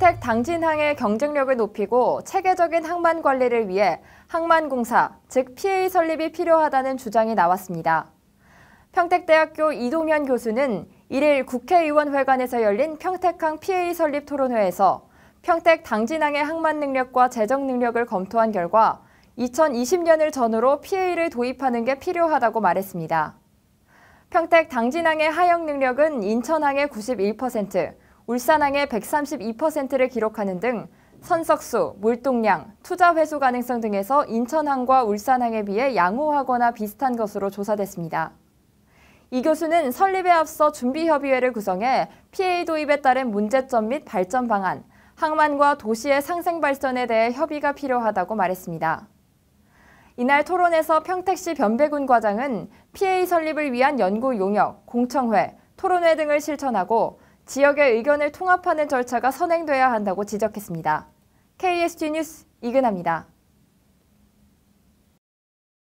평택 당진항의 경쟁력을 높이고 체계적인 항만 관리를 위해 항만공사, 즉 PA 설립이 필요하다는 주장이 나왔습니다. 평택대학교 이동현 교수는 1일 국회의원회관에서 열린 평택항 PA 설립 토론회에서 평택 당진항의 항만 능력과 재정 능력을 검토한 결과 2020년을 전후로 PA를 도입하는 게 필요하다고 말했습니다. 평택 당진항의 하역 능력은 인천항의 91%, 울산항의 132%를 기록하는 등 선석수, 물동량, 투자 회수 가능성 등에서 인천항과 울산항에 비해 양호하거나 비슷한 것으로 조사됐습니다. 이 교수는 설립에 앞서 준비협의회를 구성해 PA 도입에 따른 문제점 및 발전 방안, 항만과 도시의 상생 발전에 대해 협의가 필요하다고 말했습니다. 이날 토론에서 평택시 변배군 과장은 PA 설립을 위한 연구 용역, 공청회, 토론회 등을 실천하고 지역의 의견을 통합하는 절차가 선행돼야 한다고 지적했습니다. KSG 뉴스 이근아입니다.